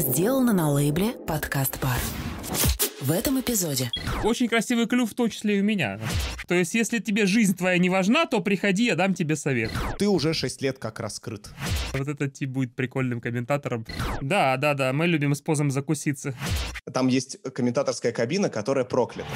сделано на лейбле «Подкаст Бар». В этом эпизоде. Очень красивый клюв, в том числе и у меня. То есть, если тебе жизнь твоя не важна, то приходи, я дам тебе совет. Ты уже 6 лет как раскрыт. Вот этот тип будет прикольным комментатором. Да, да, да, мы любим с позом закуситься. Там есть комментаторская кабина, которая проклята.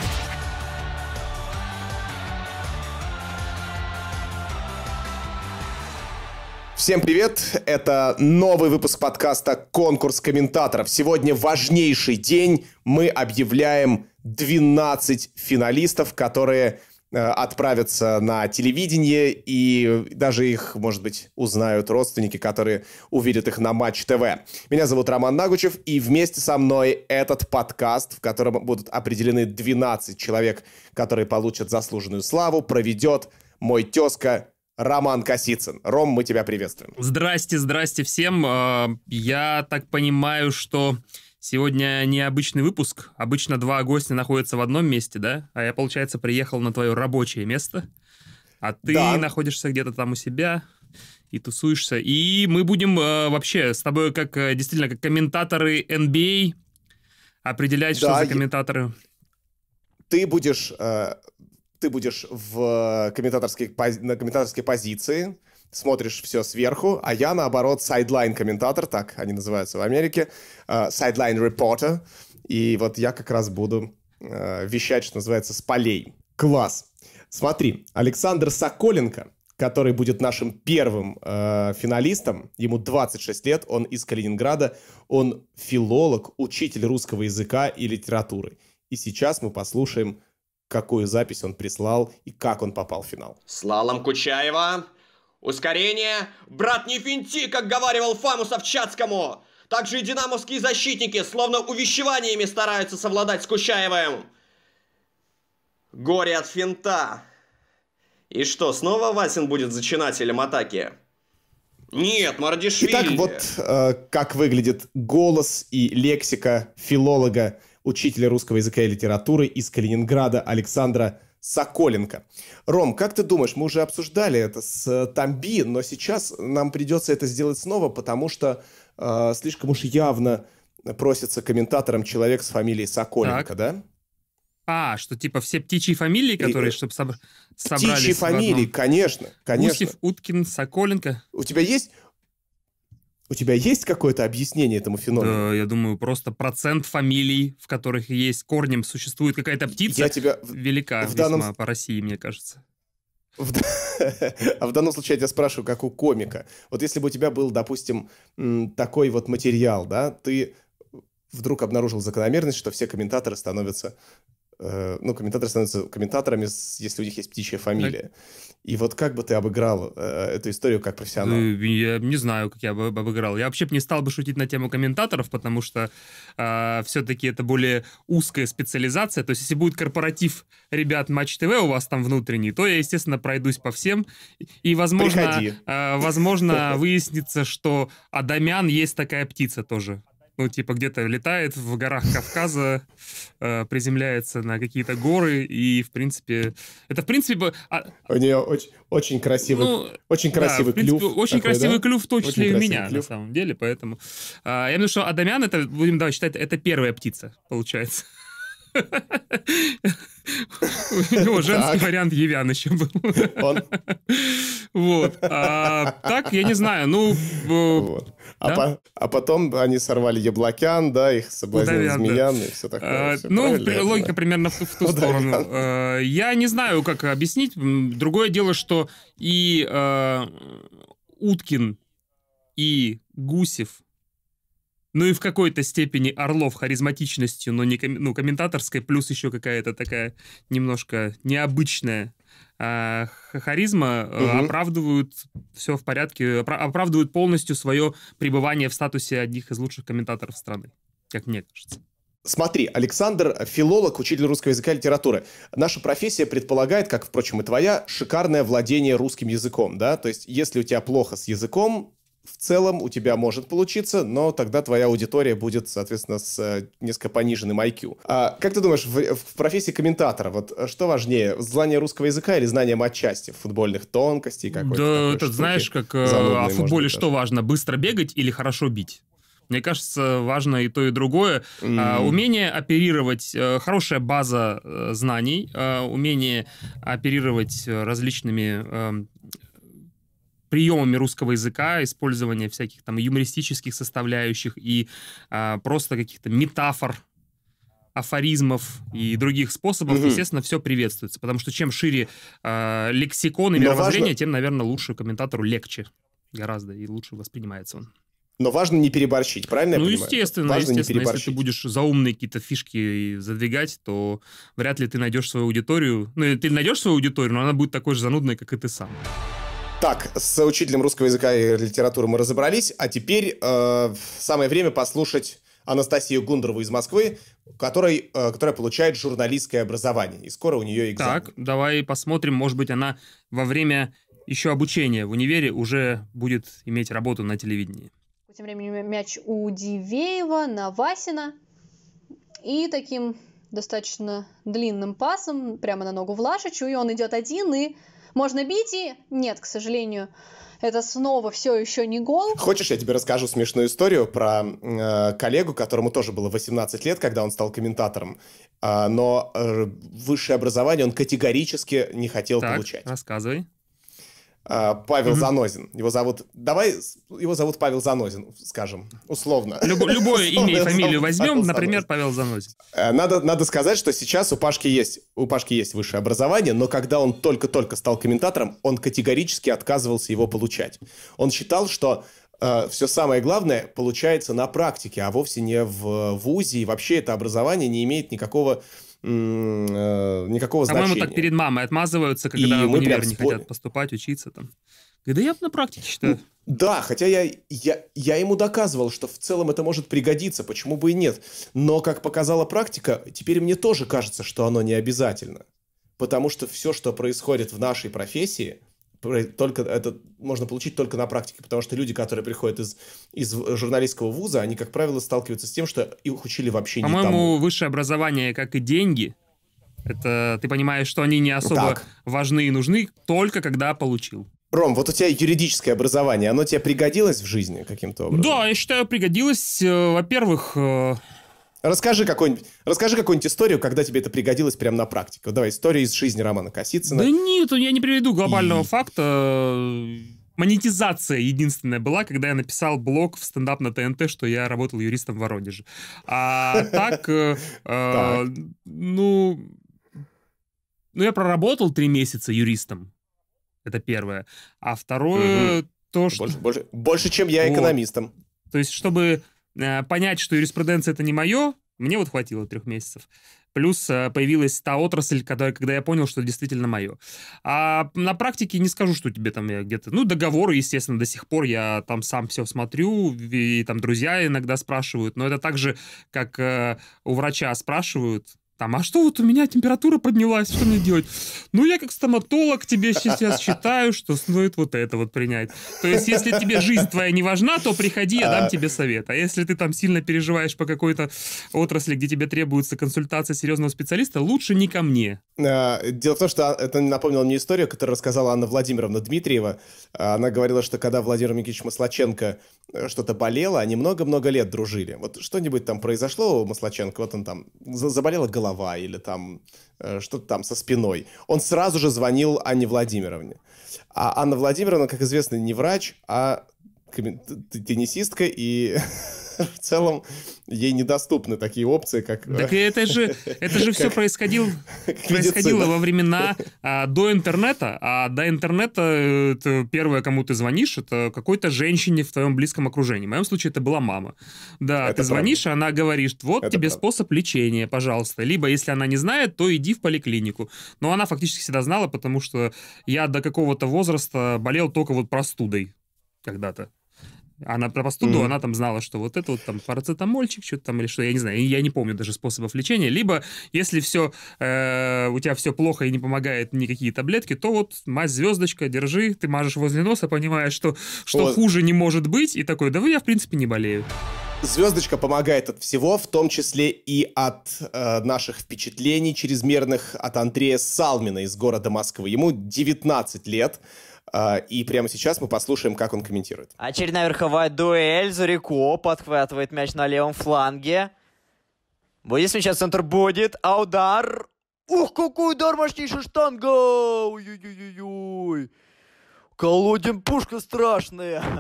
Всем привет! Это новый выпуск подкаста «Конкурс комментаторов». Сегодня важнейший день. Мы объявляем 12 финалистов, которые э, отправятся на телевидение, и даже их, может быть, узнают родственники, которые увидят их на Матч ТВ. Меня зовут Роман Нагучев, и вместе со мной этот подкаст, в котором будут определены 12 человек, которые получат заслуженную славу, проведет мой тезка Роман Косицын. Ром, мы тебя приветствуем. Здрасте, здрасте всем. А, я так понимаю, что сегодня необычный выпуск. Обычно два гостя находятся в одном месте, да? А я, получается, приехал на твое рабочее место. А ты да. находишься где-то там у себя и тусуешься. И мы будем а, вообще с тобой как э, действительно как комментаторы NBA а, определять, да, что за комментаторы. Ты будешь э, ты будешь в э, комментаторской, на комментаторской позиции, смотришь все сверху, а я, наоборот, сайдлайн-комментатор, так они называются в Америке, сайдлайн-репортер, э, и вот я как раз буду э, вещать, что называется, с полей. Класс! Смотри, Александр Соколенко, который будет нашим первым э, финалистом, ему 26 лет, он из Калининграда, он филолог, учитель русского языка и литературы. И сейчас мы послушаем какую запись он прислал и как он попал в финал. Слалом Кучаева. Ускорение. Брат, не финти, как говаривал Фаму Совчатскому. Также и динамовские защитники, словно увещеваниями стараются совладать с Кучаевым. Горе от финта. И что, снова Васин будет зачинателем атаки? Нет, Мардишвили. Итак, вот э, как выглядит голос и лексика филолога учителя русского языка и литературы из Калининграда Александра Соколенко. Ром, как ты думаешь, мы уже обсуждали это с э, Тамби, но сейчас нам придется это сделать снова, потому что э, слишком уж явно просится комментатором человек с фамилией Соколенко, так. да? А, что типа все птичьи фамилии, которые, э, чтобы собр... птичьи собрались Птичьи фамилии, конечно, конечно. Усев, Уткин, Соколенко. У тебя есть у тебя есть какое-то объяснение этому феномену? Да, Я думаю, просто процент фамилий, в которых есть корнем существует какая-то птица, Я тебя... велика в данном... по России, мне кажется. В... а в данном случае я тебя спрашиваю, как у комика. Вот если бы у тебя был, допустим, такой вот материал, да, ты вдруг обнаружил закономерность, что все комментаторы становятся Э, ну, комментаторы становятся комментаторами, если у них есть птичья фамилия. И вот как бы ты обыграл э, эту историю как профессионал? Э, я не знаю, как я бы обыграл. Я вообще не стал бы шутить на тему комментаторов, потому что э, все-таки это более узкая специализация. То есть, если будет корпоратив ребят Матч ТВ у вас там внутренний, то я, естественно, пройдусь по всем. И, возможно, э, возможно выяснится, что Адамян есть такая птица тоже ну, типа, где-то летает в горах Кавказа, э, приземляется на какие-то горы, и, в принципе, это, в принципе... А... У нее очень, очень красивый, ну, очень красивый да, принципе, клюв. Очень такой, красивый да? клюв, в том числе и у меня, клюв. на самом деле, поэтому... Э, я думаю, что Адамян, это, будем да, считать, это первая птица, получается. У него женский вариант Евян еще был. Вот. А, так, я не знаю, ну... Э, а, а потом они сорвали Яблокян, да, их соблазнил Змеян и все такое. А, ну, логика примерно в ту сторону. Э, я не знаю, как объяснить. Другое дело, что и э, Уткин, и Гусев, ну и в какой-то степени Орлов харизматичностью, но не ком- ну, комментаторской, плюс еще какая-то такая немножко необычная а, харизма угу. оправдывают все в порядке, оправдывают полностью свое пребывание в статусе одних из лучших комментаторов страны, как мне кажется. Смотри, Александр – филолог, учитель русского языка и литературы. Наша профессия предполагает, как, впрочем, и твоя, шикарное владение русским языком, да? То есть, если у тебя плохо с языком, в целом у тебя может получиться, но тогда твоя аудитория будет, соответственно, с э, несколько пониженным IQ. А как ты думаешь, в, в профессии комментатора, вот э, что важнее, знание русского языка или знание матчасти, футбольных тонкостей какой-то? Да, это штуки, знаешь, как э, занудной, о футболе что даже. важно, быстро бегать или хорошо бить? Мне кажется, важно и то, и другое. Mm-hmm. А, умение оперировать, хорошая база знаний, умение оперировать различными эм, приемами русского языка, использование всяких там юмористических составляющих и а, просто каких-то метафор, афоризмов и других способов, угу. естественно, все приветствуется. Потому что чем шире э, лексикон и мировоззрение, важно... тем, наверное, лучше комментатору легче гораздо и лучше воспринимается он. Но важно не переборщить, правильно? Ну, я естественно, важно естественно. Не если ты будешь заумные какие-то фишки задвигать, то вряд ли ты найдешь свою аудиторию. Ну, ты найдешь свою аудиторию, но она будет такой же занудной, как и ты сам. Так, с учителем русского языка и литературы мы разобрались, а теперь э, самое время послушать Анастасию Гундорову из Москвы, которой, э, которая получает журналистское образование, и скоро у нее экзамен. Так, давай посмотрим, может быть, она во время еще обучения в универе уже будет иметь работу на телевидении. Тем временем мяч у Дивеева, Васина и таким достаточно длинным пасом прямо на ногу Влашичу, и он идет один, и можно бить и... Нет, к сожалению, это снова все еще не гол. Хочешь, я тебе расскажу смешную историю про э, коллегу, которому тоже было 18 лет, когда он стал комментатором, э, но э, высшее образование он категорически не хотел так, получать. рассказывай. А, Павел mm-hmm. Занозин. Его зовут... Давай его зовут Павел Занозин, скажем, условно. Люб- любое имя и фамилию возьмем, Павел например, Занозин. Павел Занозин. Э, надо, надо сказать, что сейчас у Пашки, есть, у Пашки есть высшее образование, но когда он только-только стал комментатором, он категорически отказывался его получать. Он считал, что э, все самое главное получается на практике, а вовсе не в вузе, и вообще это образование не имеет никакого Э, никакого По-моему, значения. По-моему, так перед мамой отмазываются, когда и в универ не спор... хотят поступать, учиться там. Да я на практике считаю. Ну, да, хотя я, я, я ему доказывал, что в целом это может пригодиться, почему бы и нет. Но, как показала практика, теперь мне тоже кажется, что оно не обязательно. Потому что все, что происходит в нашей профессии – только это можно получить только на практике, потому что люди, которые приходят из, из журналистского вуза, они, как правило, сталкиваются с тем, что их учили вообще По-моему, не По-моему, высшее образование, как и деньги, это ты понимаешь, что они не особо так. важны и нужны, только когда получил. Ром, вот у тебя юридическое образование, оно тебе пригодилось в жизни каким-то образом? Да, я считаю, пригодилось. Э, во-первых, э, Расскажи какую-нибудь, расскажи какую-нибудь историю, когда тебе это пригодилось прямо на практике. давай историю из жизни Романа Косицына. Да нет, я не приведу глобального И... факта. Монетизация единственная была, когда я написал блог в стендап на ТНТ, что я работал юристом в Воронеже. А так, э, э, ну, ну я проработал три месяца юристом. Это первое. А второе то, что... Больше, больше, больше чем я экономистом. То есть, чтобы Э, понять, что юриспруденция это не мое, мне вот хватило трех месяцев. Плюс э, появилась та отрасль, когда, когда я понял, что это действительно мое. А на практике не скажу, что тебе там где-то... Ну, договоры, естественно, до сих пор я там сам все смотрю, и, и там друзья иногда спрашивают. Но это так же, как э, у врача спрашивают, там, а что вот у меня температура поднялась, что мне делать? Ну, я как стоматолог тебе сейчас считаю, что стоит вот это вот принять. То есть, если тебе жизнь твоя не важна, то приходи, я дам тебе совет. А если ты там сильно переживаешь по какой-то отрасли, где тебе требуется консультация серьезного специалиста, лучше не ко мне. А, дело в том, что а, это напомнило мне историю, которую рассказала Анна Владимировна Дмитриева. А, она говорила, что когда Владимир Никитич Маслаченко Э, что-то болело, они много-много лет дружили. Вот что-нибудь там произошло у Маслаченко, вот он там, заболела голова или там э, что-то там со спиной. Он сразу же звонил Анне Владимировне. А Анна Владимировна, как известно, не врач, а теннисистка и в целом ей недоступны такие опции, как... Э, так это же, это же все происходило, происходило во времена а, до интернета, а до интернета э, это первое, кому ты звонишь, это какой-то женщине в твоем близком окружении. В моем случае это была мама. Да, это ты звонишь, правда. она говорит, вот это тебе правда. способ лечения, пожалуйста. Либо, если она не знает, то иди в поликлинику. Но она фактически всегда знала, потому что я до какого-то возраста болел только вот простудой когда-то. Она про простуду, mm. она там знала, что вот это вот там парацетамольчик, что-то там или что, я не знаю, я не помню даже способов лечения. Либо, если все, э, у тебя все плохо и не помогает никакие таблетки, то вот мазь звездочка, держи, ты мажешь возле носа, понимаешь, что, что вот. хуже не может быть, и такой, да вы, я в принципе не болею. Звездочка помогает от всего, в том числе и от э, наших впечатлений чрезмерных от Андрея Салмина из города Москвы. Ему 19 лет. А, и прямо сейчас мы послушаем, как он комментирует. Очередная верховая дуэль. Зарико подхватывает мяч на левом фланге. Будет сейчас центр, будет. А удар... Ух, какой удар мощнейший штанга! Ой-ой-ой-ой! Колодин пушка страшная!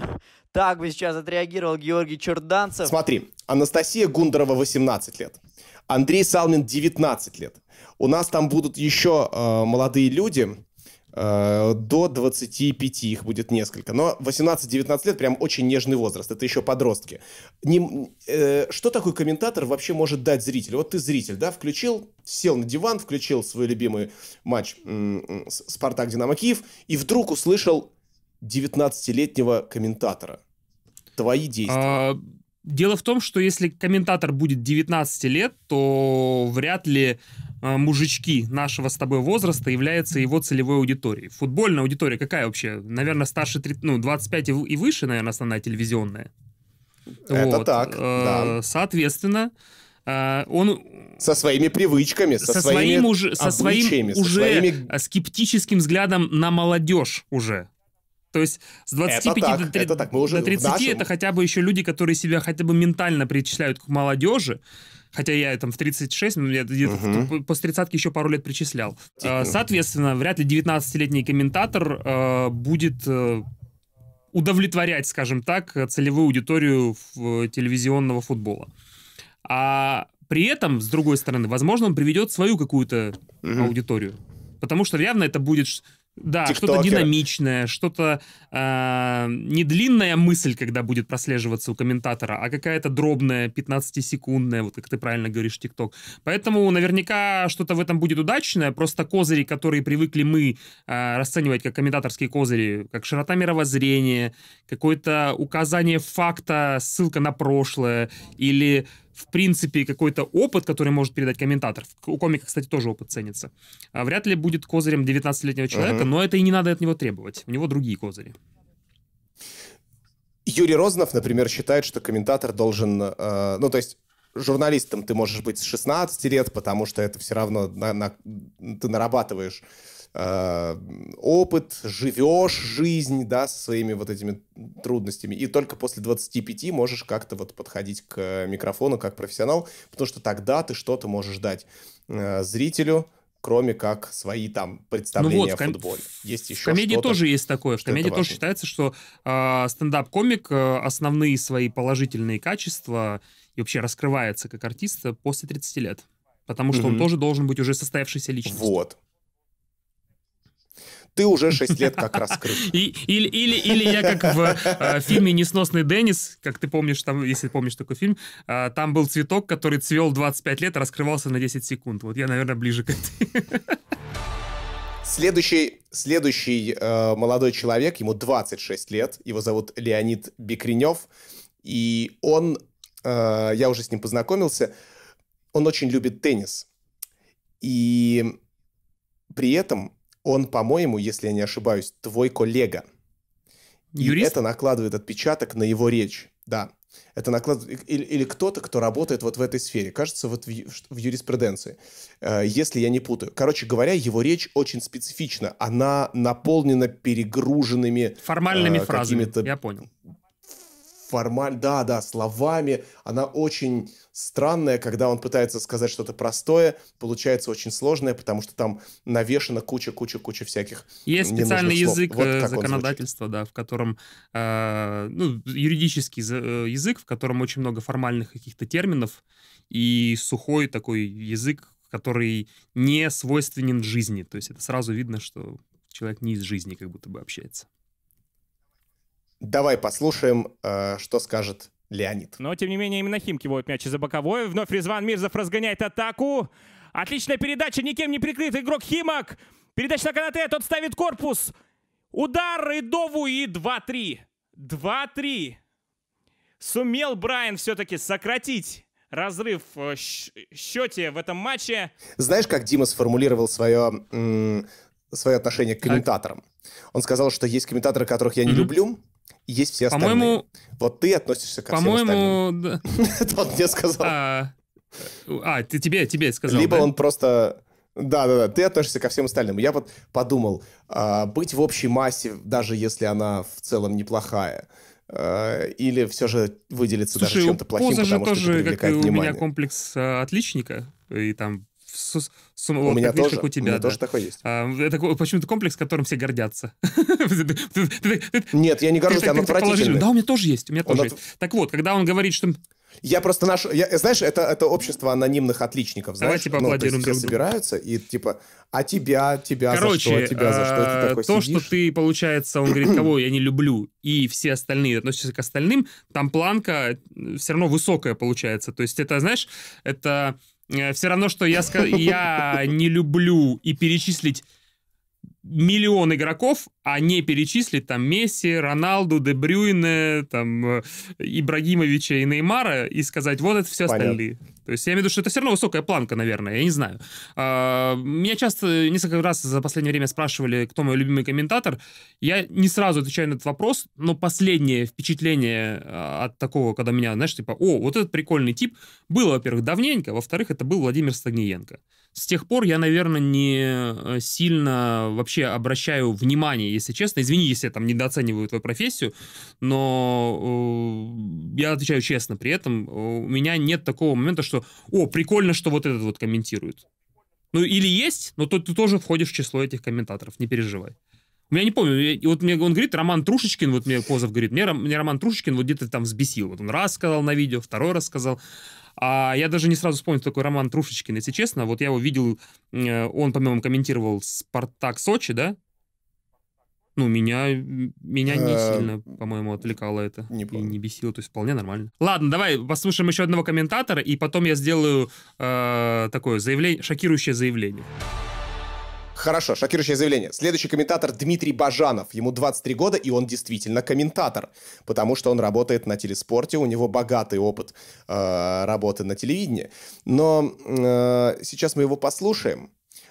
Так бы сейчас отреагировал Георгий Черданцев. Смотри, Анастасия Гундорова 18 лет. Андрей Салмин 19 лет. У нас там будут еще э, молодые люди. Э, до 25 их будет несколько. Но 18-19 лет прям очень нежный возраст, это еще подростки. Не, э, что такой комментатор вообще может дать зрителю? Вот ты зритель, да, включил, сел на диван, включил свой любимый матч Спартак-Динамо Киев, и вдруг услышал 19-летнего комментатора. Твои действия. А, Дело в том, что если комментатор будет 19 лет, то вряд ли э, мужички нашего с тобой возраста являются его целевой аудиторией. Футбольная аудитория какая вообще? Наверное, старше 3, ну, 25 и выше, наверное, основная телевизионная. Это вот. так, э, да. Соответственно, э, он со своими привычками, со, со своими своим уже, со своим уже со своими... скептическим взглядом на молодежь уже. То есть с 25 это так, до, 3, это так. Мы уже до 30 нашем... это хотя бы еще люди, которые себя хотя бы ментально причисляют к молодежи. Хотя я там в 36, ну, я угу. после тридцатки еще пару лет причислял. А, соответственно, вряд ли 19-летний комментатор а, будет э, удовлетворять, скажем так, целевую аудиторию э, телевизионного футбола. А при этом, с другой стороны, возможно, он приведет свою какую-то угу. аудиторию. Потому что явно это будет да, что-то динамичное, что-то э, не длинная мысль, когда будет прослеживаться у комментатора, а какая-то дробная, 15-секундная, вот как ты правильно говоришь, ТикТок. Поэтому наверняка что-то в этом будет удачное, просто козыри, которые привыкли мы э, расценивать как комментаторские козыри, как широта мировоззрения, какое-то указание факта, ссылка на прошлое или в принципе, какой-то опыт, который может передать комментатор. У комика, кстати, тоже опыт ценится. А вряд ли будет козырем 19-летнего человека, uh-huh. но это и не надо от него требовать. У него другие козыри. Юрий Розанов, например, считает, что комментатор должен... Э, ну, то есть журналистом ты можешь быть с 16 лет, потому что это все равно на, на, ты нарабатываешь Э, опыт, живешь жизнь, да, со своими вот этими трудностями, и только после 25 можешь как-то вот подходить к микрофону как профессионал, потому что тогда ты что-то можешь дать э, зрителю, кроме как свои там представления ну вот, о ком... футболе. Есть еще в комедии тоже есть такое. В комедии тоже считается, что э, стендап-комик э, основные свои положительные качества и вообще раскрывается как артист э, после 30 лет. Потому что mm-hmm. он тоже должен быть уже состоявшейся личностью. Вот ты уже 6 лет как раскрыт. И, или, или, или я как в э, фильме «Несносный Деннис», как ты помнишь, там, если помнишь такой фильм, э, там был цветок, который цвел 25 лет, раскрывался на 10 секунд. Вот я, наверное, ближе к этой. Следующий, следующий э, молодой человек, ему 26 лет, его зовут Леонид Бекренев, и он, э, я уже с ним познакомился, он очень любит теннис. И при этом он, по-моему, если я не ошибаюсь, твой коллега. Юрист? И это накладывает отпечаток на его речь. Да. Это накладывает... Или, или кто-то, кто работает вот в этой сфере. Кажется, вот в, в юриспруденции. Э, если я не путаю. Короче говоря, его речь очень специфична. Она наполнена перегруженными... Формальными э, фразами. Я понял формально, да, да, словами. Она очень странная, когда он пытается сказать что-то простое, получается очень сложное, потому что там навешена куча-куча-куча всяких Есть специальный слов. язык вот э, законодательства, да, в котором, э, ну, юридический э, язык, в котором очень много формальных каких-то терминов и сухой такой язык, который не свойственен жизни. То есть это сразу видно, что человек не из жизни как будто бы общается. Давай послушаем, э, что скажет Леонид. Но, тем не менее, именно Химки воют мяч за боковой. Вновь Резван Мирзов разгоняет атаку. Отличная передача, никем не прикрыт. игрок Химок. Передача на канате, тот ставит корпус. Удар и Дову и 2-3. 2-3. Сумел Брайан все-таки сократить разрыв в счете в этом матче. Знаешь, как Дима сформулировал свое, свое отношение к комментаторам? Он сказал, что есть комментаторы, которых я не mm-hmm. люблю, есть все остальные. По-моему... Вот ты относишься ко По-моему, Это он мне сказал. А, а, ты тебе, тебе сказал, Либо он просто... Да-да-да, ты относишься ко всем остальным. Я вот подумал, а, быть в общей массе, даже если она в целом неплохая, а, или все же выделиться Слушай, даже чем-то плохим, потому же что тоже, привлекает как внимание. у меня комплекс отличника, и там с, с, у меня тоже, как у тебя. У меня да. тоже такой есть. А, это почему-то комплекс, которым все гордятся. Нет, я не горжусь, оно отвратительное. Да, у меня тоже есть, у меня тоже есть. Так вот, когда он говорит, что я просто наш... Я, знаешь, это, это общество анонимных отличников, знаешь? Давайте ну, поаплодируем ну, друг другу. собираются и типа, а тебя, тебя Короче, за что, а тебя за что, ты а, такой то, сидишь? что ты, получается, он говорит, кого я не люблю, и все остальные относятся к остальным, там планка э, все равно высокая получается. То есть это, знаешь, это Э, все равно, что я, я не люблю и перечислить миллион игроков, а не перечислить там Месси, Роналду, Де Брюйне, там, э, Ибрагимовича и Неймара и сказать, вот это все Понятно. остальные. То есть я имею в виду, что это все равно высокая планка, наверное, я не знаю. А, меня часто несколько раз за последнее время спрашивали, кто мой любимый комментатор. Я не сразу отвечаю на этот вопрос, но последнее впечатление а, от такого, когда меня, знаешь, типа, о, вот этот прикольный тип, было, во-первых, давненько, во-вторых, это был Владимир Стагниенко. С тех пор я, наверное, не э, сильно вообще обращаю внимание, если честно. Извини, если я там недооцениваю твою профессию, но э, я отвечаю честно при этом. Э, у меня нет такого момента, что «О, прикольно, что вот этот вот комментирует». Ну, или есть, но то ты тоже входишь в число этих комментаторов, не переживай. У меня не помню, вот мне он говорит, Роман Трушечкин, вот мне Козов говорит, мне, мне Роман Трушечкин вот где-то там взбесил. Вот он раз сказал на видео, второй раз сказал. А я даже не сразу вспомнил такой Роман Трушечкин, если честно. Вот я его видел, э, он, по-моему, комментировал «Спартак Сочи», да? Ну, меня, меня не э, сильно, по-моему, отвлекало это. Не и не бесило, то есть вполне нормально. Ладно, давай послушаем еще одного комментатора, и потом я сделаю э, такое заявление, шокирующее заявление. Хорошо, шокирующее заявление. Следующий комментатор Дмитрий Бажанов. Ему 23 года, и он действительно комментатор, потому что он работает на телеспорте, у него богатый опыт э, работы на телевидении. Но э, сейчас мы его послушаем,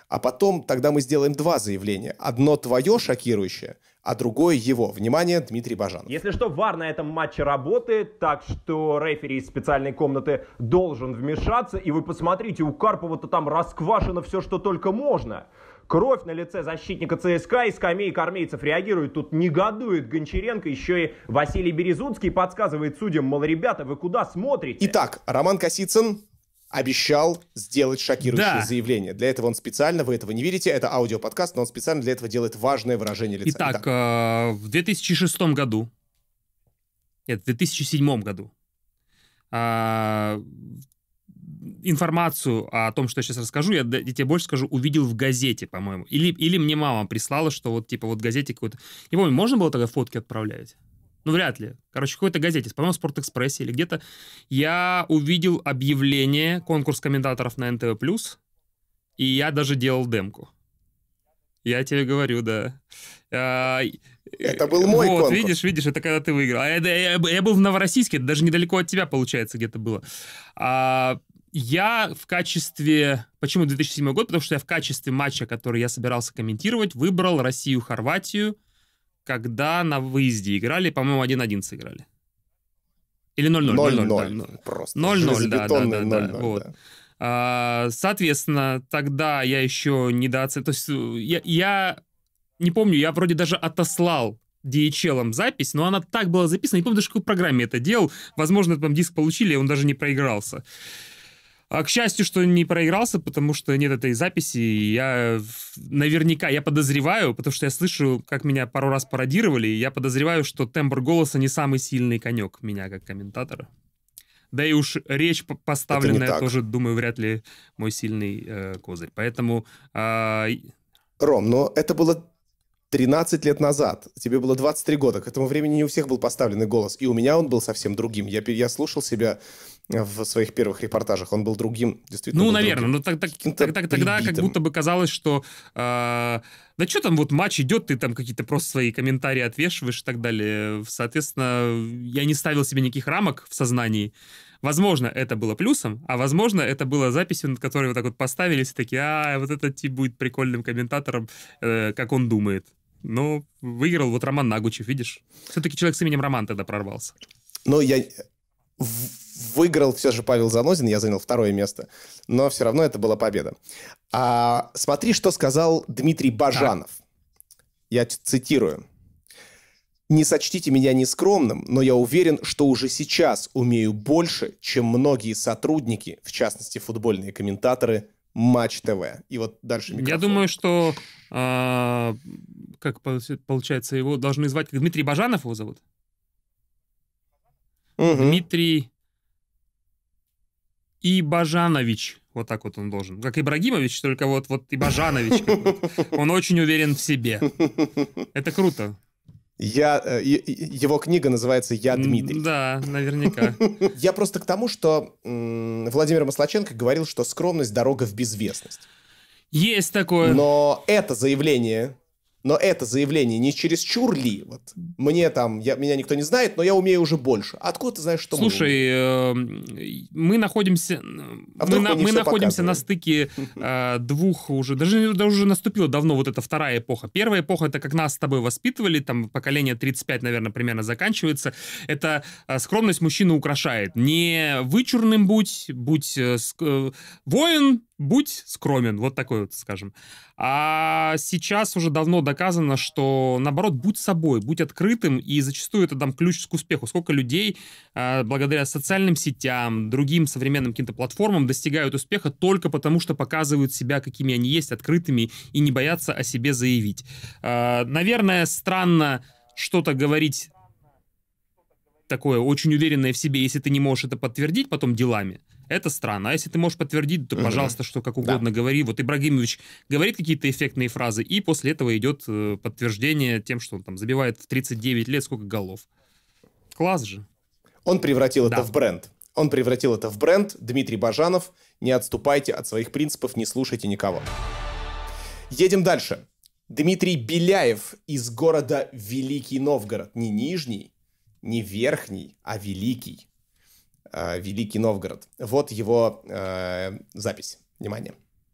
а потом тогда мы сделаем два заявления. Одно твое шокирующее, а другое его. Внимание, Дмитрий Бажанов. Если что, ВАР на этом матче работает, так что рефери из специальной комнаты должен вмешаться. И вы посмотрите, у Карпова-то там расквашено все, что только можно. Кровь на лице защитника ЦСКА и скамейка армейцев реагирует. Тут негодует Гончаренко, еще и Василий Березуцкий подсказывает судьям, мол, ребята, вы куда смотрите? Итак, Роман Косицын обещал сделать шокирующее да. заявление. Для этого он специально, вы этого не видите, это аудиоподкаст, но он специально для этого делает важное выражение лица. Итак, Итак. Э, в 2006 году, нет, в 2007 году, э, информацию о том, что я сейчас расскажу, я, я тебе больше скажу, увидел в газете, по-моему. Или, или мне мама прислала, что вот, типа, вот газете какой-то... Не помню, можно было тогда фотки отправлять? ну вряд ли, короче, в какой-то газете, по-моему, в Спортэкспрессе или где-то, я увидел объявление конкурс комментаторов на НТВ+, и я даже делал демку. Я тебе говорю, да. А, э, это был мой вот, конкурс. видишь, видишь, это когда ты выиграл. я, а я, я был в Новороссийске, это даже недалеко от тебя, получается, где-то было. А, я в качестве... Почему 2007 год? Потому что я в качестве матча, который я собирался комментировать, выбрал Россию-Хорватию когда на выезде играли, по-моему, 1-1 сыграли. Или 0-0. 0-0, да, просто. 0-0, да, да, да, да, вот. да. А, соответственно, тогда я еще недооценил. То есть э, я, я не помню, я вроде даже отослал DHL запись, но она так была записана, не помню даже, в какой программе это делал. Возможно, там диск получили, и он даже не проигрался. А к счастью, что не проигрался, потому что нет этой записи. И я наверняка, я подозреваю, потому что я слышу, как меня пару раз пародировали, и я подозреваю, что тембр голоса не самый сильный конек меня как комментатора. Да и уж речь поставленная тоже, думаю, вряд ли мой сильный э, козырь. Поэтому... Э... Ром, но это было 13 лет назад, тебе было 23 года, к этому времени не у всех был поставленный голос, и у меня он был совсем другим. Я, я слушал себя в своих первых репортажах, он был другим, действительно. Ну, наверное, другим. ну так, так, так, так тогда как будто бы казалось, что э, да что там вот матч идет, ты там какие-то просто свои комментарии отвешиваешь и так далее. Соответственно, я не ставил себе никаких рамок в сознании, Возможно, это было плюсом, а возможно, это было записью, над которой вот так вот поставились и такие, а, вот этот тип будет прикольным комментатором, э, как он думает. Но выиграл вот Роман Нагучев, видишь? Все-таки человек с именем Роман тогда прорвался. Ну, я выиграл все же Павел Занозин, я занял второе место, но все равно это была победа. А, смотри, что сказал Дмитрий Бажанов. Так. Я цитирую. Не сочтите меня нескромным, но я уверен, что уже сейчас умею больше, чем многие сотрудники, в частности футбольные комментаторы, Матч ТВ. И вот дальше микрофон. Я думаю, что, а, как получается, его должны звать, как Дмитрий Бажанов его зовут? Угу. Дмитрий и Бажанович. Вот так вот он должен. Как Ибрагимович, только вот, вот и Бажанович. Он очень уверен в себе. Это круто. Я, э, его книга называется «Я Дмитрий». Да, наверняка. Я просто к тому, что Владимир Маслаченко говорил, что скромность – дорога в безвестность. Есть такое. Но это заявление но это заявление не через чурли Вот мне там, я, меня никто не знает, но я умею уже больше. Откуда ты знаешь, что Слушай, мы Слушай, эм, мы находимся, э, а мы, на, мы находимся показываем? на стыке э, двух уже, даже, даже уже наступила давно вот эта вторая эпоха. Первая эпоха, это как нас с тобой воспитывали, там поколение 35, наверное, примерно заканчивается. Это э, скромность мужчины украшает. Не вычурным будь, будь э, э, воин, будь скромен, вот такой вот, скажем. А сейчас уже давно до доказано, что наоборот, будь собой, будь открытым, и зачастую это там ключ к успеху. Сколько людей э, благодаря социальным сетям, другим современным каким-то платформам достигают успеха только потому, что показывают себя, какими они есть, открытыми, и не боятся о себе заявить. Э, наверное, странно что-то говорить такое очень уверенное в себе, если ты не можешь это подтвердить потом делами. Это странно. А если ты можешь подтвердить, то, пожалуйста, что как угодно да. говори. Вот Ибрагимович говорит какие-то эффектные фразы, и после этого идет э, подтверждение тем, что он там забивает в 39 лет сколько голов. Класс же. Он превратил да. это в бренд. Он превратил это в бренд. Дмитрий Бажанов, не отступайте от своих принципов, не слушайте никого. Едем дальше. Дмитрий Беляев из города Великий Новгород. Не Нижний, не Верхний, а Великий. Э, Великий Новгород. Вот его э, запись. Внимание.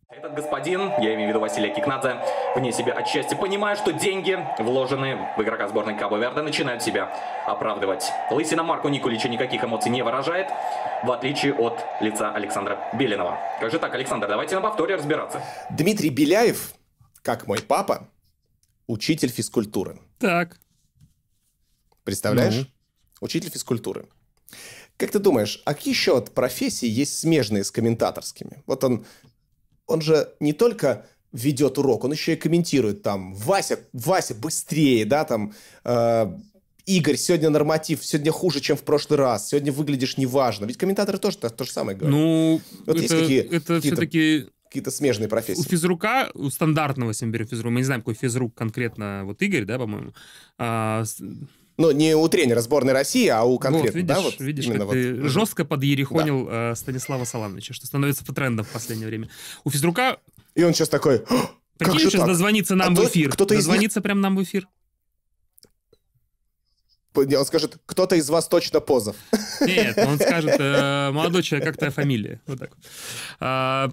Этот господин, я имею в виду Василия Кикнадзе, вне себя отчасти понимая, что деньги, вложенные в игрока сборной Кабо Верде, начинают себя оправдывать. Лысина Марку Никулича никаких эмоций не выражает, в отличие от лица Александра Белинова. Как же так, Александр, давайте на повторе разбираться. Дмитрий Беляев, как мой папа, учитель физкультуры. Так. Представляешь? Ну. Учитель физкультуры. Как ты думаешь, а какие еще от профессий есть смежные с комментаторскими? Вот он, он же не только ведет урок, он еще и комментирует там Вася, Вася, быстрее, да, там э, Игорь, сегодня норматив, сегодня хуже, чем в прошлый раз, сегодня выглядишь неважно. Ведь комментаторы тоже то, то же самое говорят. Ну, вот это, есть какие, это какие все-таки какие-то смежные профессии. У физрука, у стандартного, если мы берем физрук, мы не знаем, какой физрук конкретно, вот Игорь, да, по-моему, а, ну, не у тренера сборной России, а у конкретно, вот, видишь, да? Вот видишь, как вот. ты жестко подъерихонил да. Э, Станислава Салановича, что становится по трендам в последнее время. У физрука... И он сейчас такой... Прикинь, как сейчас так? дозвонится а нам а в эфир. Кто-то дозвонится них... прям нам в эфир. Он скажет, кто-то из вас точно Позов. Нет, он скажет, э, молодой человек, как твоя фамилия? Вот так. А,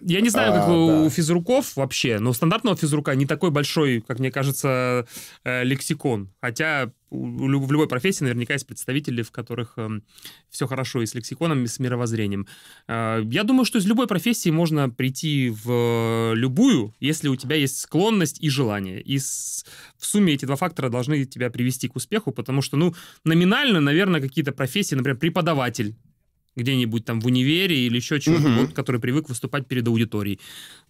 я не знаю, как а, у да. физруков вообще, но у стандартного физрука не такой большой, как мне кажется, э, лексикон. Хотя в любой профессии наверняка есть представители, в которых эм, все хорошо и с лексиконом, и с мировоззрением. Э, я думаю, что из любой профессии можно прийти в любую, если у тебя есть склонность и желание. И в сумме эти два фактора должны тебя привести к успеху, потому что, ну, номинально, наверное, какие-то профессии, например, преподаватель, где-нибудь там в универе или еще чего-то, угу. вот, который привык выступать перед аудиторией.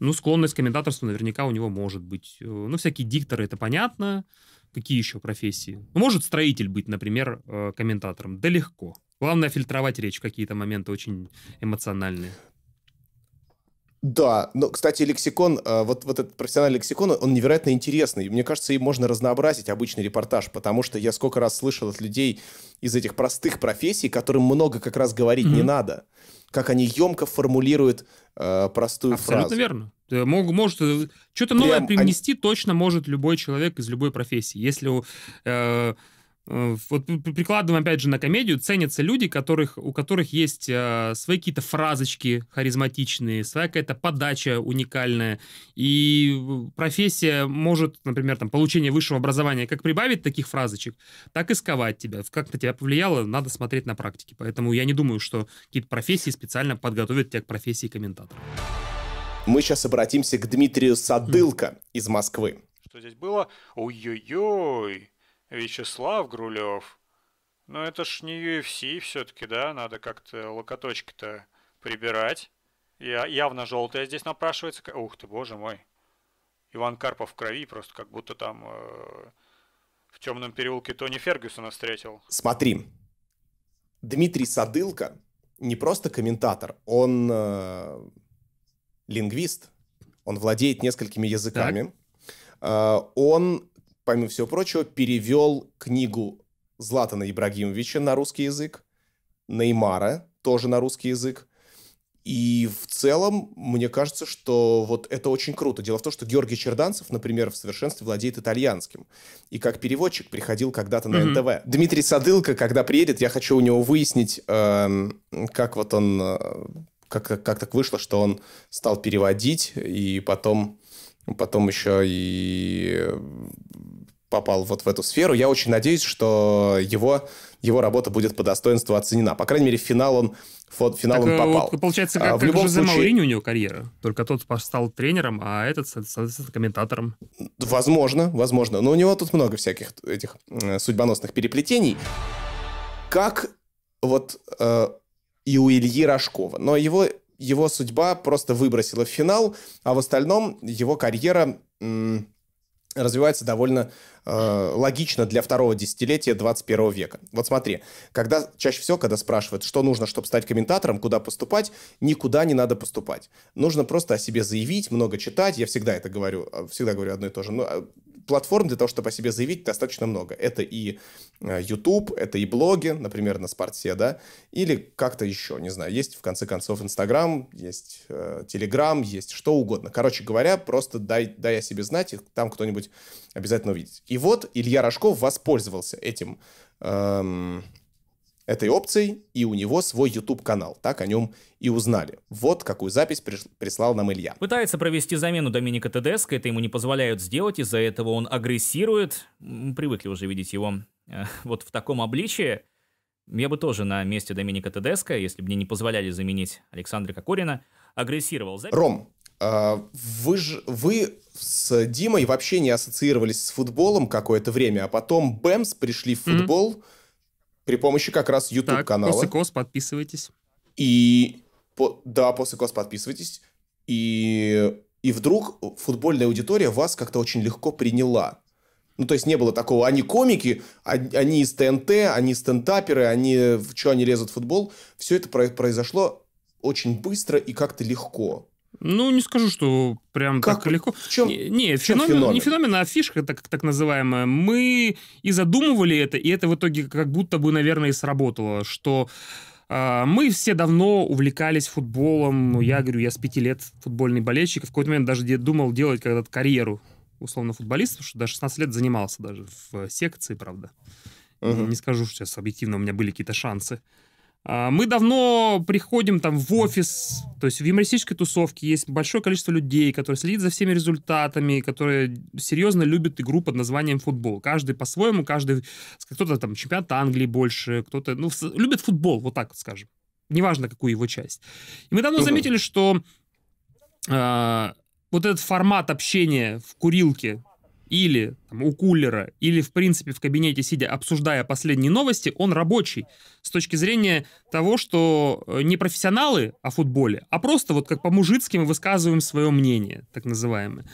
Ну, склонность к комментаторству наверняка у него может быть. Э, ну, всякие дикторы, это понятно. Какие еще профессии? Ну, может строитель быть, например, э, комментатором. Да легко. Главное фильтровать речь в какие-то моменты очень эмоциональные. Да, но, кстати, лексикон, э, вот, вот этот профессиональный лексикон, он невероятно интересный. Мне кажется, им можно разнообразить обычный репортаж, потому что я сколько раз слышал от людей из этих простых профессий, которым много как раз говорить mm-hmm. не надо, как они емко формулируют э, простую Абсолютно фразу. Абсолютно верно. Э, мог, может, э, что-то Прям новое привнести они... точно может любой человек из любой профессии. Если... Э, Э, вот прикладываем, опять же, на комедию, ценятся люди, которых, у которых есть э, свои какие-то фразочки харизматичные, своя какая-то подача уникальная. И э, профессия может, например, там, получение высшего образования как прибавить таких фразочек, так и сковать тебя. Как на тебя повлияло, надо смотреть на практике. Поэтому я не думаю, что какие-то профессии специально подготовят тебя к профессии комментатора. Мы сейчас обратимся к Дмитрию Садылко mm. из Москвы. Что здесь было? Ой-ой-ой! Вячеслав Грулев. Но это ж не UFC все-таки, да? Надо как-то локоточки-то прибирать. Я, явно желтая здесь напрашивается. Ух ты, боже мой. Иван Карпов в крови, просто как будто там э, в темном переулке Тони Фергюсона встретил. Смотри, Дмитрий Садылко не просто комментатор, он э, лингвист, он владеет несколькими языками. Так. Э, он помимо всего прочего, перевел книгу Златана Ибрагимовича на русский язык, Неймара тоже на русский язык. И в целом, мне кажется, что вот это очень круто. Дело в том, что Георгий Черданцев, например, в совершенстве владеет итальянским. И как переводчик приходил когда-то на mm-hmm. НТВ. Дмитрий Садылко, когда приедет, я хочу у него выяснить, эм, как вот он... Э, как, как так вышло, что он стал переводить, и потом потом еще и попал вот в эту сферу. Я очень надеюсь, что его, его работа будет по достоинству оценена. По крайней мере, финал он, в финал так, он э, попал. Вот, получается, а, как, а, в как любом Жозе случае... Маурини у него карьера. Только тот стал тренером, а этот, соответственно, комментатором. Возможно, возможно. Но у него тут много всяких этих э, судьбоносных переплетений. Как вот э, и у Ильи Рожкова. Но его его судьба просто выбросила в финал, а в остальном его карьера развивается довольно э, логично для второго десятилетия 21 века. Вот смотри, когда чаще всего, когда спрашивают, что нужно, чтобы стать комментатором, куда поступать, никуда не надо поступать. Нужно просто о себе заявить, много читать. Я всегда это говорю, э, всегда говорю одно и то же. Но ну, а платформ для того, чтобы о себе заявить, достаточно много. Это и э, YouTube, это и блоги, например, на спорте, да, или как-то еще, не знаю, есть в конце концов Инстаграм, есть э, Telegram, есть что угодно. Короче говоря, просто дай, дай о себе знать, их там кто-нибудь обязательно увидит. И вот Илья Рожков воспользовался этим эм, этой опцией, и у него свой YouTube-канал. Так о нем и узнали. Вот какую запись прислал нам Илья. Пытается провести замену Доминика Тедеско, это ему не позволяют сделать, из-за этого он агрессирует. Мы привыкли уже видеть его э, вот в таком обличии. Я бы тоже на месте Доминика Тедеско, если бы мне не позволяли заменить Александра Кокорина, агрессировал. Ром, э, вы же вы с Димой вообще не ассоциировались с футболом какое-то время, а потом Бэмс пришли в футбол. Mm-hmm при помощи как раз YouTube-канала. Так, после КОС подписывайтесь. И по, да, после КОС подписывайтесь. И, и вдруг футбольная аудитория вас как-то очень легко приняла. Ну, то есть не было такого, они комики, они из ТНТ, они стендаперы, они, что они лезут в футбол. Все это произошло очень быстро и как-то легко. Ну, не скажу, что прям как? так легко. В чем, не, не в чем феномен, феномен? Не феномен, а фишка так, так называемая. Мы и задумывали это, и это в итоге как будто бы, наверное, и сработало, что э, мы все давно увлекались футболом. Ну, я говорю, я с пяти лет футбольный болельщик. В какой-то момент даже думал делать когда-то карьеру условно футболиста, что до 16 лет занимался даже в секции, правда. Uh-huh. Не скажу, что сейчас объективно у меня были какие-то шансы. А, мы давно приходим там в офис, то есть в юмористической тусовке есть большое количество людей, которые следят за всеми результатами, которые серьезно любят игру под названием футбол. Каждый по-своему, каждый, кто-то там чемпионат Англии больше, кто-то, ну, любит футбол, вот так вот скажем. Неважно, какую его часть. И мы давно ну заметили, что э, вот этот формат общения в курилке или там, у кулера, или, в принципе, в кабинете сидя, обсуждая последние новости, он рабочий с точки зрения того, что э, не профессионалы о футболе, а просто вот как по-мужицки мы высказываем свое мнение, так называемое.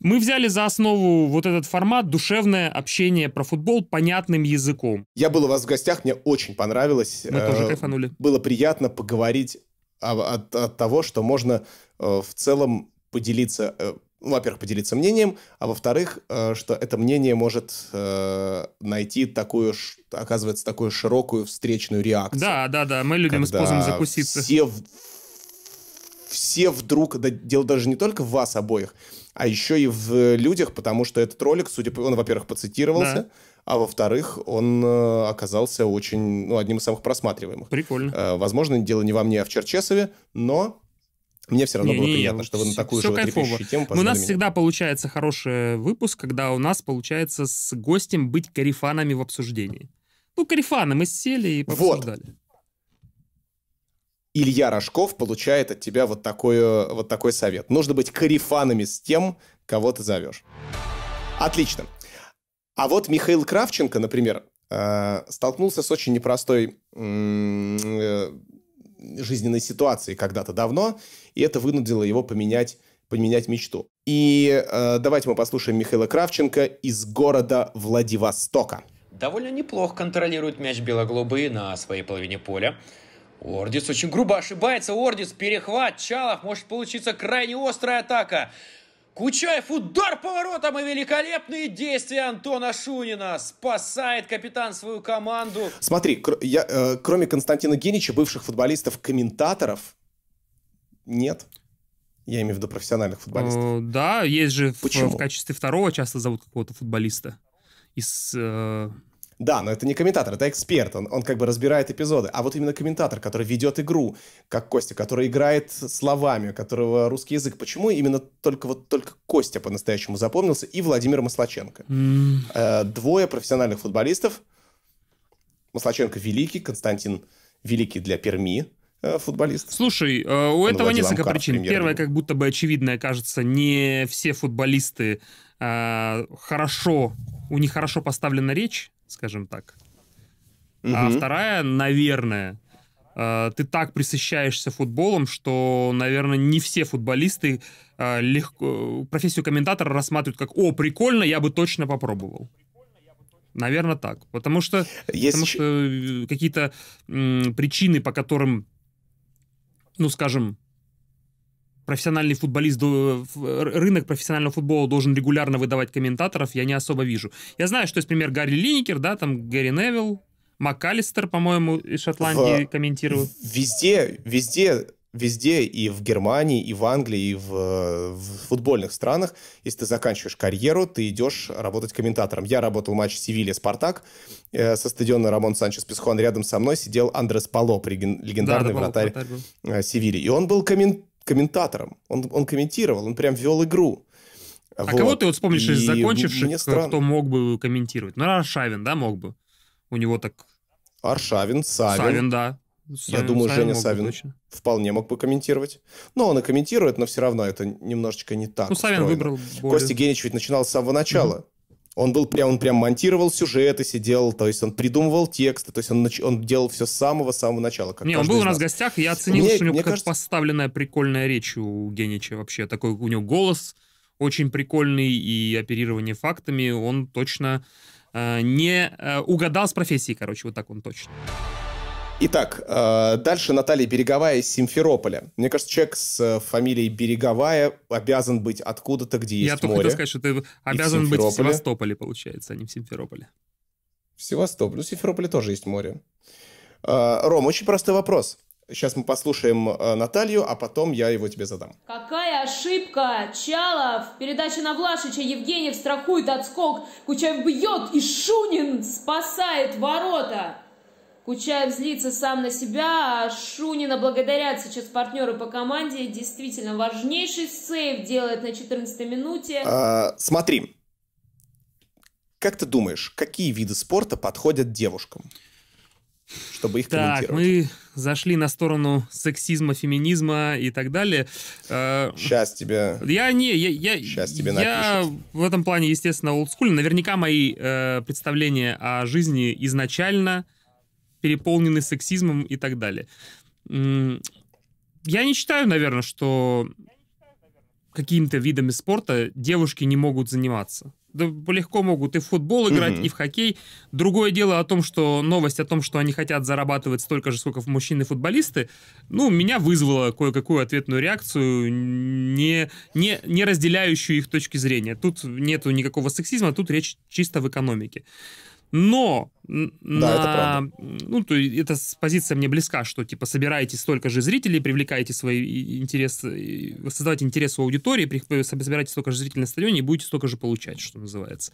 Мы взяли за основу вот этот формат душевное общение про футбол понятным языком. Я был у вас в гостях, мне очень понравилось. Мы тоже э, кайфанули. Было приятно поговорить от, от того, что можно э, в целом поделиться ну, во-первых, поделиться мнением, а во-вторых, э, что это мнение может э, найти такую, оказывается, такую широкую встречную реакцию. Да, да, да, мы любим способом закуситься. Все, все вдруг, да, дело даже не только в вас обоих, а еще и в людях, потому что этот ролик, судя по он, во-первых, поцитировался, да. а во-вторых, он э, оказался очень, ну, одним из самых просматриваемых. Прикольно. возможно, дело не во мне, а в Черчесове, но мне все равно не, было не, приятно, что вы на такую же тему У нас меня. всегда получается хороший э, выпуск, когда у нас получается с гостем быть карифанами в обсуждении. Ну, карифаны, мы сели и пообсуждали. Вот. Илья Рожков получает от тебя вот, такое, э, вот такой совет. Нужно быть карифанами с тем, кого ты зовешь. Отлично. А вот Михаил Кравченко, например, э, столкнулся с очень непростой жизненной ситуацией когда-то давно – и это вынудило его поменять, поменять мечту. И э, давайте мы послушаем Михаила Кравченко из города Владивостока. Довольно неплохо контролирует мяч белоголубые на своей половине поля. Ордис очень грубо ошибается. Ордис, перехват, Чалов, может получиться крайне острая атака. Кучаев удар поворотом и великолепные действия Антона Шунина. Спасает капитан свою команду. Смотри, кр я, э, кроме Константина Генича, бывших футболистов-комментаторов, нет. Я имею в виду профессиональных футболистов. Э, да, есть же Почему? В, качестве второго часто зовут какого-то футболиста из... Э... Да, но это не комментатор, это эксперт, он, он как бы разбирает эпизоды. А вот именно комментатор, который ведет игру, как Костя, который играет словами, у которого русский язык. Почему именно только вот только Костя по-настоящему запомнился и Владимир Маслаченко? Mm. Э, двое профессиональных футболистов. Маслаченко великий, Константин великий для Перми. Э, футболист. Слушай, э, у этого несколько причин. Первая, как будто бы очевидная, кажется, не все футболисты э, хорошо, у них хорошо поставлена речь, скажем так. Угу. А вторая, наверное, э, ты так присыщаешься футболом, что, наверное, не все футболисты э, легко, профессию комментатора рассматривают как «О, прикольно, я бы точно попробовал». Наверное, так. Потому что, Есть потому что э, какие-то причины, по которым ну, скажем, профессиональный футболист, э, рынок профессионального футбола должен регулярно выдавать комментаторов, я не особо вижу. Я знаю, что есть пример Гарри Линникер, да, там Гарри Невилл, МакАлистер, по-моему, из Шотландии в, комментировал. Везде, везде везде, и в Германии, и в Англии, и в, э, в футбольных странах, если ты заканчиваешь карьеру, ты идешь работать комментатором. Я работал матч Севилья-Спартак э, со стадиона Рамон Санчес Писхон. Рядом со мной сидел Андрес Палоп, легендарный да, вратарь, вратарь э, Севильи. И он был коммен... комментатором, он, он комментировал, он прям вел игру. А вот. кого ты вот вспомнишь из закончивших, кто мог бы комментировать? Ну, Аршавин, да, мог бы? У него так... Аршавин, Савин. Савин, да. Савин, Я думаю, Женя Савин точно. вполне мог бы комментировать. Но он и комментирует, но все равно это немножечко не так. Ну, Савин выбрал более... Костя Генич ведь начинал с самого начала. Угу. Он был прям, он прям монтировал сюжеты, сидел, то есть он придумывал тексты, то есть он, нач... он делал все с самого-самого начала. Как не, он был у нас в гостях, и я оценил, мне, что у него какая-то кажется... поставленная прикольная речь у Генича вообще. Такой у него голос очень прикольный и оперирование фактами. Он точно э, не э, угадал с профессией, короче, вот так он точно. Итак, э, дальше Наталья Береговая из Симферополя. Мне кажется, человек с э, фамилией Береговая обязан быть откуда-то, где есть море. Я только хотел сказать, что ты обязан в быть в Севастополе, получается, а не в Симферополе. В Севастополе. Ну, в Симферополе тоже есть море. Э, Ром, очень простой вопрос. Сейчас мы послушаем Наталью, а потом я его тебе задам. Какая ошибка! Чалов! Передача на Влашича, Евгеньев страхует отскок, Кучаев бьет и Шунин спасает ворота! Кучаев злится сам на себя, а Шунина благодарят сейчас партнеры по команде. Действительно, важнейший сейв делает на 14-й минуте. А, смотри, как ты думаешь, какие виды спорта подходят девушкам? Чтобы их так, комментировать. мы зашли на сторону сексизма, феминизма и так далее. Сейчас а, тебе... Я не... Я, я, Сейчас тебе Я в этом плане, естественно, олдскульный. Наверняка мои э, представления о жизни изначально переполнены сексизмом и так далее. Я не считаю, наверное, что какими-то видами спорта девушки не могут заниматься. Да легко могут и в футбол играть, угу. и в хоккей. Другое дело о том, что новость о том, что они хотят зарабатывать столько же, сколько мужчины-футболисты, ну, меня вызвала кое-какую ответную реакцию, не, не, не разделяющую их точки зрения. Тут нету никакого сексизма, тут речь чисто в экономике. Но да, на... это Ну, то есть эта позиция мне близка, что, типа, собираете столько же зрителей, привлекаете свои интересы, создавайте интерес у аудитории, собираете столько же зрителей на стадионе и будете столько же получать, что называется.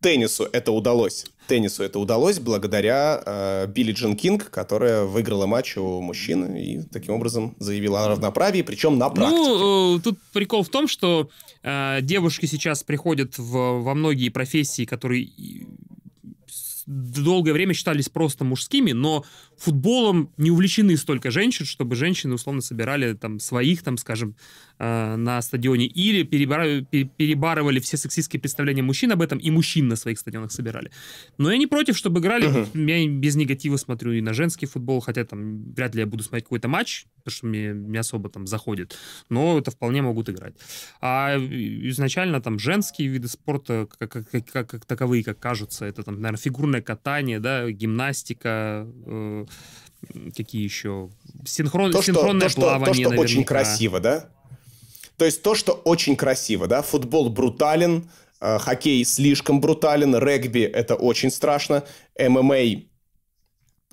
Теннису это удалось. Теннису это удалось благодаря э, Билли Джин Кинг, которая выиграла матч у мужчины и таким образом заявила о равноправии, причем на ну, практике. Ну, э, тут прикол в том, что э, девушки сейчас приходят в, во многие профессии, которые долгое время считались просто мужскими, но футболом не увлечены столько женщин, чтобы женщины, условно, собирали там своих, там, скажем, э, на стадионе, или перебарывали все сексистские представления мужчин об этом, и мужчин на своих стадионах собирали. Но я не против, чтобы играли, uh-huh. я без негатива смотрю и на женский футбол, хотя там вряд ли я буду смотреть какой-то матч, потому что мне не особо там заходит, но это вполне могут играть. А изначально там женские виды спорта, как, как, как, как таковые, как кажутся, это там, наверное, фигурное катание, да, гимнастика, э, какие еще? Синхрон, то, синхронное что, то, что, То, что очень красиво, да? То есть то, что очень красиво, да? Футбол брутален, э, хоккей слишком брутален, регби — это очень страшно, ММА...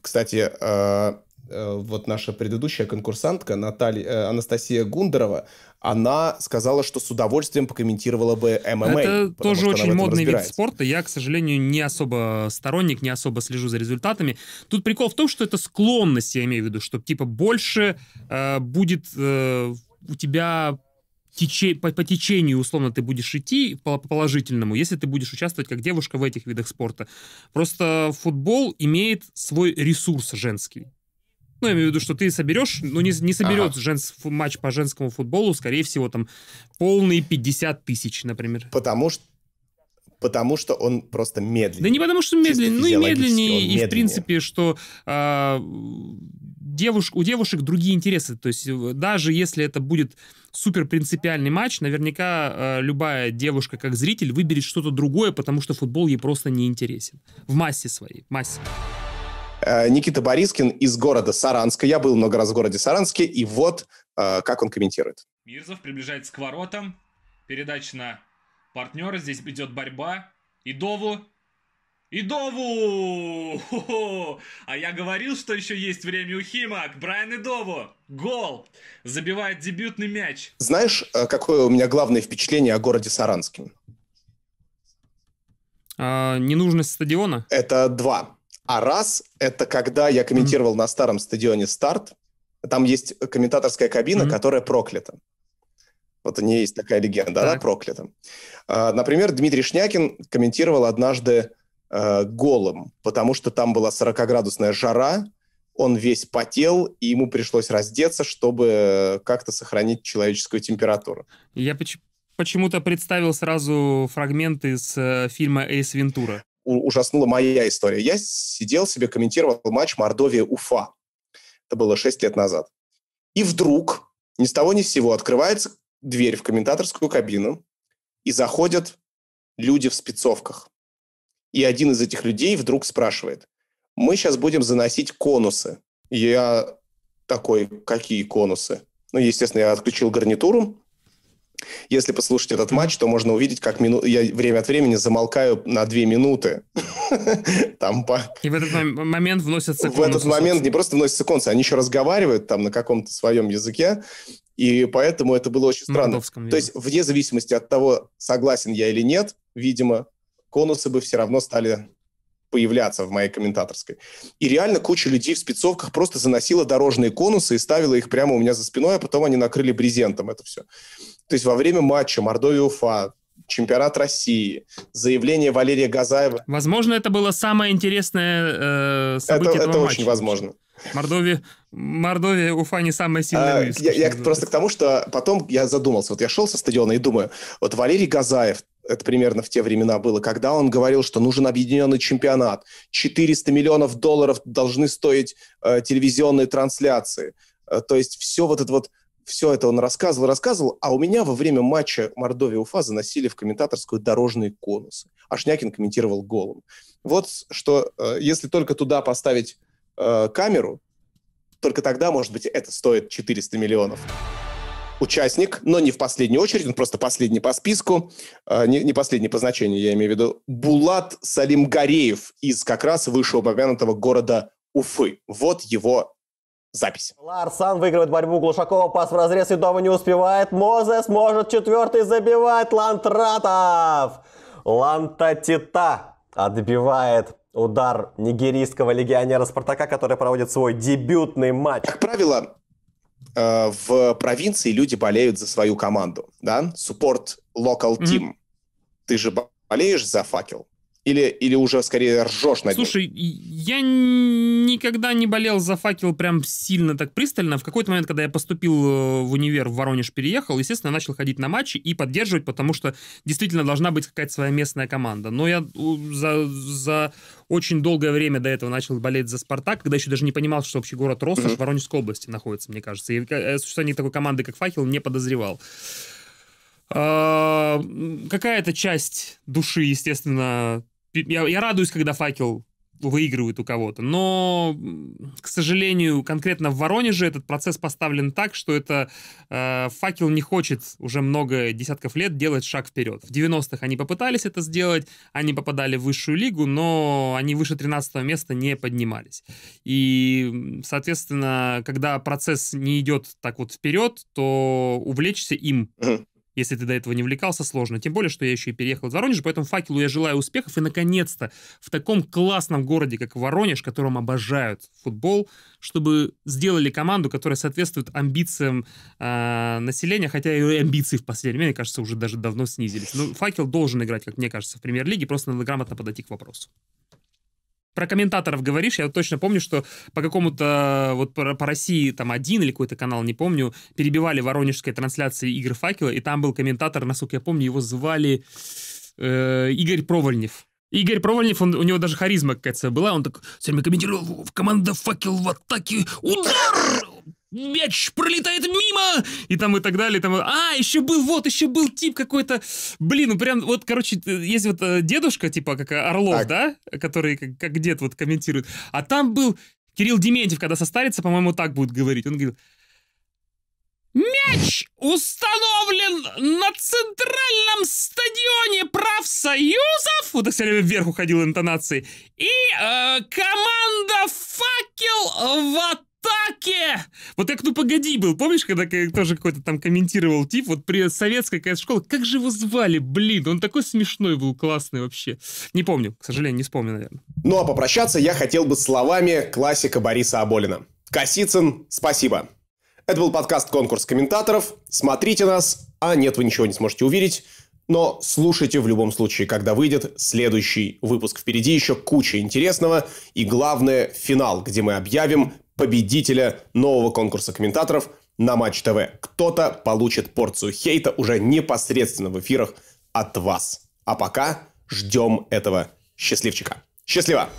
Кстати, э, э вот наша предыдущая конкурсантка Наталья, э, Анастасия Гундарова, она сказала, что с удовольствием покомментировала бы ММА. Это тоже очень модный вид спорта. Я, к сожалению, не особо сторонник, не особо слежу за результатами. Тут прикол в том, что это склонность, я имею в виду, что типа больше э, будет э, у тебя тече, по, по течению, условно, ты будешь идти по, положительному, если ты будешь участвовать как девушка в этих видах спорта. Просто футбол имеет свой ресурс женский. Ну, я имею в виду, что ты соберешь, ну, не, не соберет ага. женс, матч по женскому футболу, скорее всего, там полные 50 тысяч, например. Потому что Потому что он просто медленный. Да не потому что медленный, ну и медленнее, и в принципе, что э, а, девушек, у девушек другие интересы. То есть даже если это будет супер принципиальный матч, наверняка э, любая девушка как зритель выберет что-то другое, потому что футбол ей просто не интересен. В массе своей, в массе. Э, Никита Борискин из города Саранска. Я был много раз в городе Саранске, и вот э, как он комментирует. Мирзов приближается к воротам. Передача на партнера. Здесь идет борьба. Идову. Идову! Хо-хо! А я говорил, что еще есть время у Химак. Брайан Идову. Гол. Забивает дебютный мяч. Знаешь, э, какое у меня главное впечатление о городе Саранске? А, ненужность стадиона? Это два. А раз – это когда я комментировал mm-hmm. на старом стадионе «Старт», там есть комментаторская кабина, mm-hmm. которая проклята. Вот у нее есть такая легенда, так. она проклята. А, например, Дмитрий Шнякин комментировал однажды э, голым, потому что там была 40-градусная жара, он весь потел, и ему пришлось раздеться, чтобы как-то сохранить человеческую температуру. Я почему то представил сразу фрагменты из э, фильма «Эйс Вентура» ужаснула моя история. Я сидел себе, комментировал матч Мордовия-Уфа. Это было 6 лет назад. И вдруг, ни с того ни с сего, открывается дверь в комментаторскую кабину, и заходят люди в спецовках. И один из этих людей вдруг спрашивает, мы сейчас будем заносить конусы. Я такой, какие конусы? Ну, естественно, я отключил гарнитуру, если послушать этот матч, то можно увидеть, как мину... я время от времени замолкаю на две минуты. Там по... И в этот момент вносятся В этот момент не просто вносятся секунды, они еще разговаривают там на каком-то своем языке, и поэтому это было очень странно. То есть вне зависимости от того, согласен я или нет, видимо, конусы бы все равно стали появляться в моей комментаторской. И реально куча людей в спецовках просто заносила дорожные конусы и ставила их прямо у меня за спиной, а потом они накрыли брезентом это все. То есть во время матча Мордовия-Уфа, чемпионат России, заявление Валерия Газаева. Возможно, это было самое интересное э, событие Это, этого это матча. очень возможно. Мордовия, Мордовия, Уфа не самая сильная. А, я я просто к тому, что потом я задумался. Вот я шел со стадиона и думаю, вот Валерий Газаев, это примерно в те времена было, когда он говорил, что нужен объединенный чемпионат, 400 миллионов долларов должны стоить э, телевизионные трансляции. Э, то есть все вот это вот все это он рассказывал, рассказывал, а у меня во время матча Мордовия-Уфа заносили в комментаторскую дорожные конусы. А Шнякин комментировал голым. Вот что, э, если только туда поставить э, камеру, только тогда, может быть, это стоит 400 миллионов. Участник, но не в последнюю очередь, он просто последний по списку, э, не, не последний по значению, я имею в виду, Булат Салимгареев из как раз вышеупомянутого города Уфы. Вот его запись. Ларсан выигрывает борьбу Глушакова, пас в разрез, и дома не успевает. Мозес может четвертый забивать. Лантратов! Лантатита отбивает удар нигерийского легионера Спартака, который проводит свой дебютный матч. Как правило, э, в провинции люди болеют за свою команду, да? Support local team. Mm-hmm. Ты же болеешь за факел, или, или уже скорее ржешь над Слушай, я никогда не болел за факел прям сильно так пристально. В какой-то момент, когда я поступил э, в универ, в Воронеж переехал, естественно, начал ходить на матчи и поддерживать, потому что действительно должна быть какая-то своя местная команда. Но я за, за очень долгое время до этого начал болеть за «Спартак», когда еще даже не понимал, что вообще город Ростов mm-hmm. в Воронежской области находится, мне кажется. И о э, существовании такой команды, как «Факел», не подозревал. А, какая-то часть души, естественно, я, я радуюсь, когда факел выигрывает у кого-то. Но, к сожалению, конкретно в Воронеже этот процесс поставлен так, что это э, факел не хочет уже много десятков лет делать шаг вперед. В 90-х они попытались это сделать, они попадали в высшую лигу, но они выше 13 места не поднимались. И, соответственно, когда процесс не идет так вот вперед, то увлечься им если ты до этого не влекался, сложно. Тем более, что я еще и переехал в Воронеж, поэтому факелу я желаю успехов. И, наконец-то, в таком классном городе, как Воронеж, которым обожают футбол, чтобы сделали команду, которая соответствует амбициям э, населения, хотя и амбиции в последнее время, мне кажется, уже даже давно снизились. Но факел должен играть, как мне кажется, в премьер-лиге, просто надо грамотно подойти к вопросу про комментаторов говоришь, я вот точно помню, что по какому-то, э, вот по, по России там один или какой-то канал, не помню, перебивали воронежской трансляции игр факела, и там был комментатор, насколько я помню, его звали э, Игорь Провольнев. Игорь Провольнев, он, у него даже харизма какая-то была, он так все время комментировал, команда факел в атаке, удар, меч пролетает мимо, и там и так далее, и там, а, еще был, вот, еще был тип какой-то, блин, ну прям, вот, короче, э, есть вот э, дедушка, типа, как э, Орлов, так. да, который как, как дед вот комментирует, а там был Кирилл Дементьев, когда состарится, по-моему, так будет говорить, он говорил, Мяч установлен на центральном стадионе профсоюзов, вот так все время вверх уходил интонации, и э, команда «Факел» в атаке атаке! Вот как, ну погоди, был, помнишь, когда тоже какой-то там комментировал тип, вот при советской какая-то школа, как же его звали, блин, он такой смешной был, классный вообще. Не помню, к сожалению, не вспомню, наверное. Ну а попрощаться я хотел бы словами классика Бориса Аболина. Косицын, спасибо. Это был подкаст «Конкурс комментаторов». Смотрите нас, а нет, вы ничего не сможете увидеть. Но слушайте в любом случае, когда выйдет следующий выпуск. Впереди еще куча интересного и, главное, финал, где мы объявим победителя нового конкурса комментаторов на Матч ТВ. Кто-то получит порцию хейта уже непосредственно в эфирах от вас. А пока ждем этого счастливчика. Счастливо!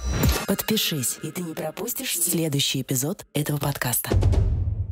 Подпишись, и ты не пропустишь следующий эпизод этого подкаста.